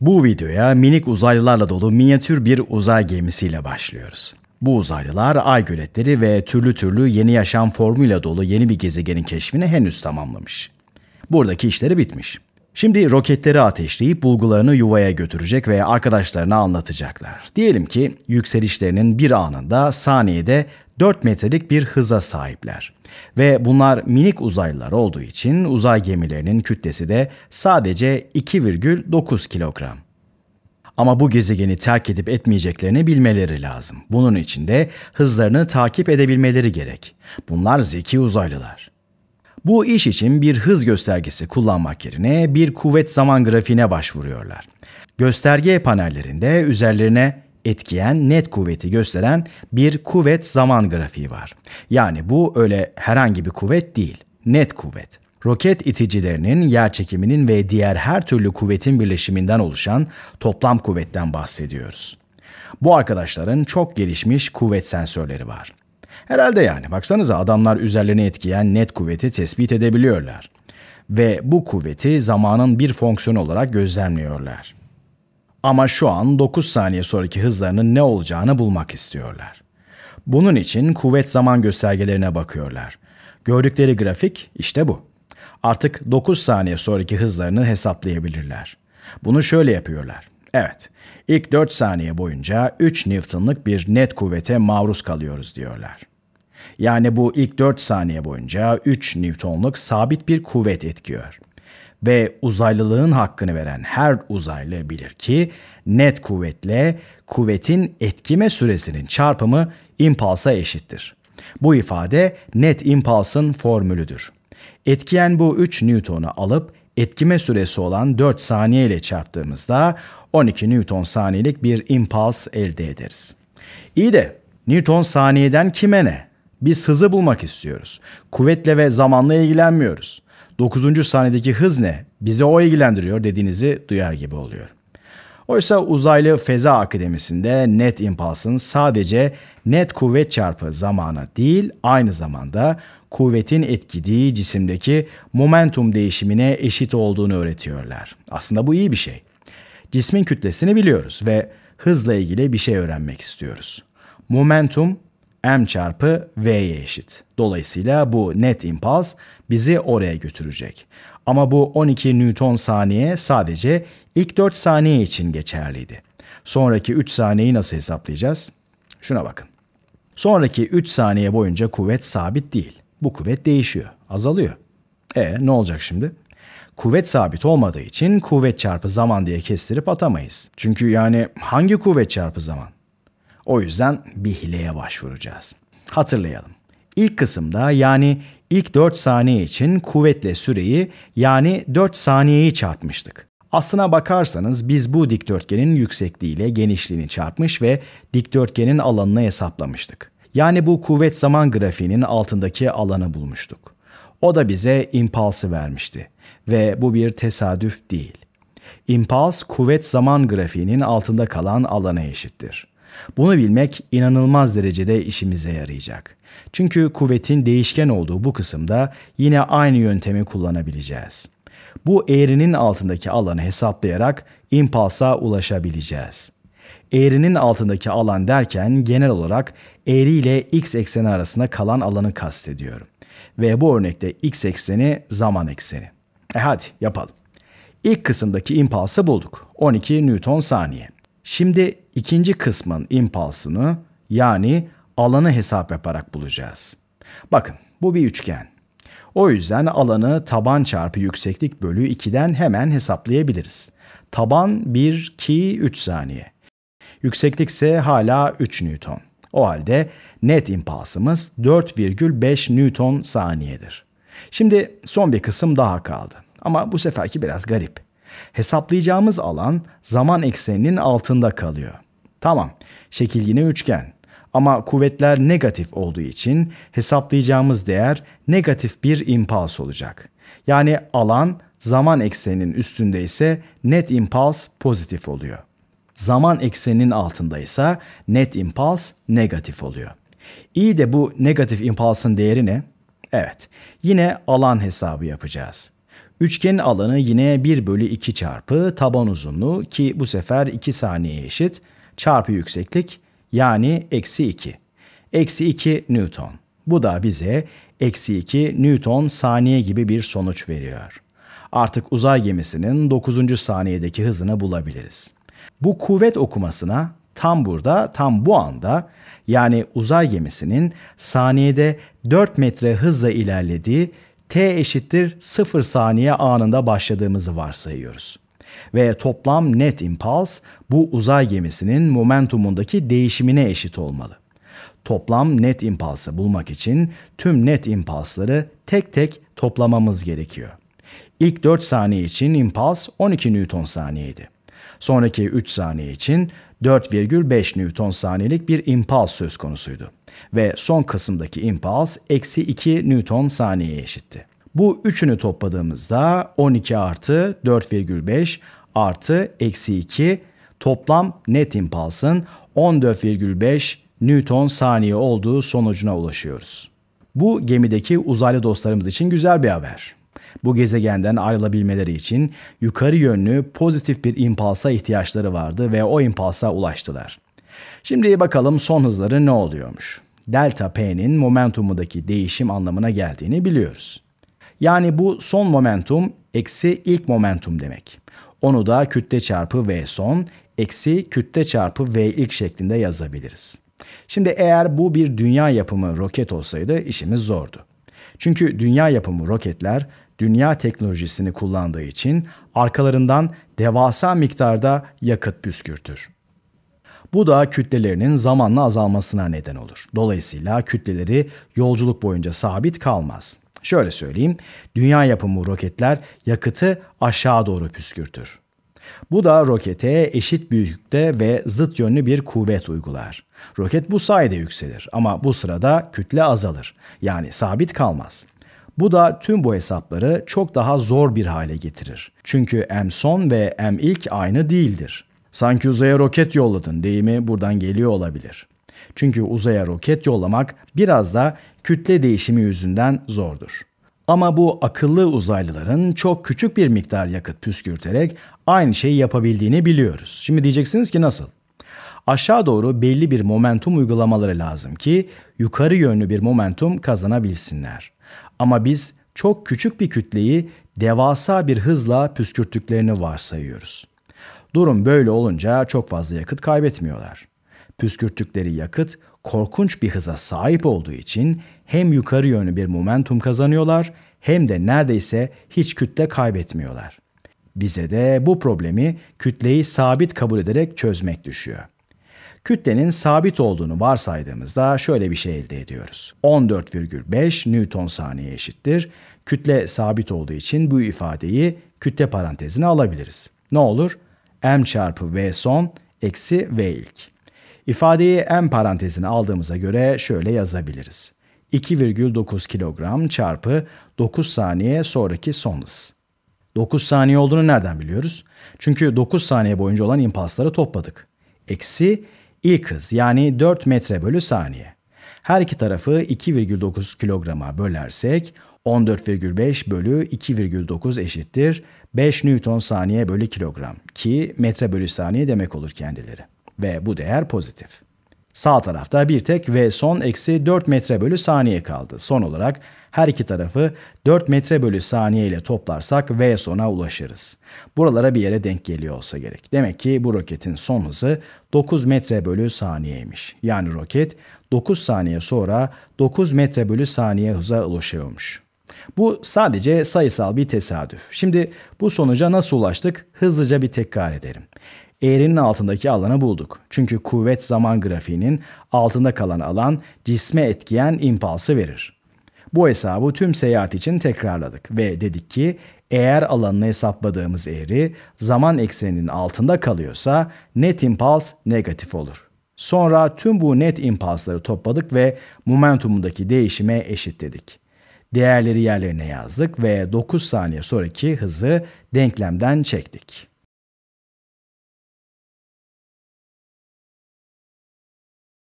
Bu videoya minik uzaylılarla dolu minyatür bir uzay gemisiyle başlıyoruz. Bu uzaylılar ay göletleri ve türlü türlü yeni yaşam formuyla dolu yeni bir gezegenin keşfini henüz tamamlamış. Buradaki işleri bitmiş. Şimdi roketleri ateşleyip bulgularını yuvaya götürecek ve arkadaşlarına anlatacaklar. Diyelim ki yükselişlerinin bir anında saniyede 4 metrelik bir hıza sahipler. Ve bunlar minik uzaylılar olduğu için uzay gemilerinin kütlesi de sadece 2,9 kilogram. Ama bu gezegeni terk edip etmeyeceklerini bilmeleri lazım. Bunun için de hızlarını takip edebilmeleri gerek. Bunlar zeki uzaylılar. Bu iş için bir hız göstergesi kullanmak yerine bir kuvvet zaman grafiğine başvuruyorlar. Gösterge panellerinde üzerlerine etkiyen net kuvveti gösteren bir kuvvet zaman grafiği var. Yani bu öyle herhangi bir kuvvet değil, net kuvvet. Roket iticilerinin yer çekiminin ve diğer her türlü kuvvetin birleşiminden oluşan toplam kuvvetten bahsediyoruz. Bu arkadaşların çok gelişmiş kuvvet sensörleri var. Herhalde yani baksanıza adamlar üzerlerini etkileyen net kuvveti tespit edebiliyorlar. Ve bu kuvveti zamanın bir fonksiyonu olarak gözlemliyorlar. Ama şu an 9 saniye sonraki hızlarının ne olacağını bulmak istiyorlar. Bunun için kuvvet zaman göstergelerine bakıyorlar. Gördükleri grafik işte bu. Artık 9 saniye sonraki hızlarını hesaplayabilirler. Bunu şöyle yapıyorlar. Evet, ilk 4 saniye boyunca 3 newtonluk bir net kuvvete maruz kalıyoruz diyorlar. Yani bu ilk 4 saniye boyunca 3 Newton'luk sabit bir kuvvet etkiyor. Ve uzaylılığın hakkını veren her uzaylı bilir ki net kuvvetle kuvvetin etkime süresinin çarpımı impalsa eşittir. Bu ifade net impalsın formülüdür. Etkiyen bu 3 Newton'u alıp etkime süresi olan 4 saniye ile çarptığımızda 12 Newton saniyelik bir impuls elde ederiz. İyi de Newton saniyeden kime ne? Biz hızı bulmak istiyoruz. Kuvvetle ve zamanla ilgilenmiyoruz. 9. saniyedeki hız ne? Bize o ilgilendiriyor dediğinizi duyar gibi oluyor. Oysa uzaylı feza akademisinde net impulsun sadece net kuvvet çarpı zamana değil aynı zamanda kuvvetin etkidiği cisimdeki momentum değişimine eşit olduğunu öğretiyorlar. Aslında bu iyi bir şey. Cismin kütlesini biliyoruz ve hızla ilgili bir şey öğrenmek istiyoruz. Momentum m çarpı v'ye eşit. Dolayısıyla bu net impuls bizi oraya götürecek. Ama bu 12 Newton saniye sadece ilk 4 saniye için geçerliydi. Sonraki 3 saniyeyi nasıl hesaplayacağız? Şuna bakın. Sonraki 3 saniye boyunca kuvvet sabit değil. Bu kuvvet değişiyor, azalıyor. E ne olacak şimdi? Kuvvet sabit olmadığı için kuvvet çarpı zaman diye kestirip atamayız. Çünkü yani hangi kuvvet çarpı zaman? O yüzden bir hileye başvuracağız. Hatırlayalım. İlk kısımda yani İlk 4 saniye için kuvvetle süreyi yani 4 saniyeyi çarpmıştık. Aslına bakarsanız biz bu dikdörtgenin yüksekliğiyle genişliğini çarpmış ve dikdörtgenin alanını hesaplamıştık. Yani bu kuvvet zaman grafiğinin altındaki alanı bulmuştuk. O da bize impulsu vermişti ve bu bir tesadüf değil. İmpuls kuvvet zaman grafiğinin altında kalan alana eşittir. Bunu bilmek inanılmaz derecede işimize yarayacak. Çünkü kuvvetin değişken olduğu bu kısımda yine aynı yöntemi kullanabileceğiz. Bu eğrinin altındaki alanı hesaplayarak impulsa ulaşabileceğiz. Eğrinin altındaki alan derken genel olarak eğri ile x ekseni arasında kalan alanı kastediyorum. Ve bu örnekte x ekseni zaman ekseni. E hadi yapalım. İlk kısımdaki impulsu bulduk. 12 Newton saniye. Şimdi ikinci kısmın impulsunu yani alanı hesap yaparak bulacağız. Bakın bu bir üçgen. O yüzden alanı taban çarpı yükseklik bölü 2'den hemen hesaplayabiliriz. Taban 1, 2, 3 saniye. Yükseklik ise hala 3 Newton. O halde net impulsımız 4,5 Newton saniyedir. Şimdi son bir kısım daha kaldı. Ama bu seferki biraz garip. Hesaplayacağımız alan zaman ekseninin altında kalıyor. Tamam, şekil yine üçgen. Ama kuvvetler negatif olduğu için hesaplayacağımız değer negatif bir impuls olacak. Yani alan zaman ekseninin üstünde ise net impuls pozitif oluyor. Zaman ekseninin altında ise net impuls negatif oluyor. İyi de bu negatif impulsun değeri ne? Evet, yine alan hesabı yapacağız. Üçgenin alanı yine 1 bölü 2 çarpı taban uzunluğu ki bu sefer 2 saniye eşit çarpı yükseklik yani eksi 2. Eksi 2 Newton. Bu da bize eksi 2 Newton saniye gibi bir sonuç veriyor. Artık uzay gemisinin 9. saniyedeki hızını bulabiliriz. Bu kuvvet okumasına tam burada, tam bu anda yani uzay gemisinin saniyede 4 metre hızla ilerlediği t eşittir 0 saniye anında başladığımızı varsayıyoruz ve toplam net impuls bu uzay gemisinin momentumundaki değişimine eşit olmalı. Toplam net impulsı bulmak için tüm net impulsları tek tek toplamamız gerekiyor. İlk 4 saniye için impuls 12 Newton saniyeydi. Sonraki 3 saniye için 4,5 Newton saniyelik bir impuls söz konusuydu. Ve son kısımdaki impuls eksi 2 Newton saniyeye eşitti. Bu üçünü topladığımızda 12 artı 4,5 artı eksi 2 toplam net impulsun 14,5 Newton saniye olduğu sonucuna ulaşıyoruz. Bu gemideki uzaylı dostlarımız için güzel bir haber. Bu gezegenden ayrılabilmeleri için yukarı yönlü pozitif bir impulsa ihtiyaçları vardı ve o impulsa ulaştılar. Şimdi bakalım son hızları ne oluyormuş. Delta P'nin momentumudaki değişim anlamına geldiğini biliyoruz. Yani bu son momentum eksi ilk momentum demek. Onu da kütle çarpı V son eksi kütle çarpı V ilk şeklinde yazabiliriz. Şimdi eğer bu bir dünya yapımı roket olsaydı işimiz zordu. Çünkü dünya yapımı roketler dünya teknolojisini kullandığı için arkalarından devasa miktarda yakıt püskürtür. Bu da kütlelerinin zamanla azalmasına neden olur. Dolayısıyla kütleleri yolculuk boyunca sabit kalmaz. Şöyle söyleyeyim, dünya yapımı roketler yakıtı aşağı doğru püskürtür. Bu da rokete eşit büyüklükte ve zıt yönlü bir kuvvet uygular. Roket bu sayede yükselir ama bu sırada kütle azalır. Yani sabit kalmaz. Bu da tüm bu hesapları çok daha zor bir hale getirir. Çünkü m son ve m ilk aynı değildir. Sanki uzaya roket yolladın deyimi buradan geliyor olabilir. Çünkü uzaya roket yollamak biraz da kütle değişimi yüzünden zordur. Ama bu akıllı uzaylıların çok küçük bir miktar yakıt püskürterek aynı şeyi yapabildiğini biliyoruz. Şimdi diyeceksiniz ki nasıl? Aşağı doğru belli bir momentum uygulamaları lazım ki yukarı yönlü bir momentum kazanabilsinler. Ama biz çok küçük bir kütleyi devasa bir hızla püskürttüklerini varsayıyoruz. Durum böyle olunca çok fazla yakıt kaybetmiyorlar. Püskürttükleri yakıt korkunç bir hıza sahip olduğu için hem yukarı yönlü bir momentum kazanıyorlar hem de neredeyse hiç kütle kaybetmiyorlar. Bize de bu problemi kütleyi sabit kabul ederek çözmek düşüyor. Kütlenin sabit olduğunu varsaydığımızda şöyle bir şey elde ediyoruz. 14,5 Newton saniye eşittir. Kütle sabit olduğu için bu ifadeyi kütle parantezine alabiliriz. Ne olur? m çarpı v son eksi v ilk. İfadeyi en parantezine aldığımıza göre şöyle yazabiliriz. 2,9 kilogram çarpı 9 saniye sonraki son hız. 9 saniye olduğunu nereden biliyoruz? Çünkü 9 saniye boyunca olan impasları topladık. Eksi ilk hız yani 4 metre bölü saniye. Her iki tarafı 2,9 kilograma bölersek 14,5 bölü 2,9 eşittir 5 Newton saniye bölü kilogram ki metre bölü saniye demek olur kendileri ve bu değer pozitif. Sağ tarafta bir tek v son eksi 4 metre bölü saniye kaldı. Son olarak her iki tarafı 4 metre bölü saniye ile toplarsak V sona ulaşırız. Buralara bir yere denk geliyor olsa gerek. Demek ki bu roketin son hızı 9 metre bölü saniyeymiş. Yani roket 9 saniye sonra 9 metre bölü saniye hıza ulaşıyormuş. Bu sadece sayısal bir tesadüf. Şimdi bu sonuca nasıl ulaştık hızlıca bir tekrar ederim eğrinin altındaki alanı bulduk. Çünkü kuvvet zaman grafiğinin altında kalan alan cisme etkiyen impulsı verir. Bu hesabı tüm seyahat için tekrarladık ve dedik ki eğer alanını hesapladığımız eğri zaman ekseninin altında kalıyorsa net impuls negatif olur. Sonra tüm bu net impulsları topladık ve momentumundaki değişime eşitledik. Değerleri yerlerine yazdık ve 9 saniye sonraki hızı denklemden çektik.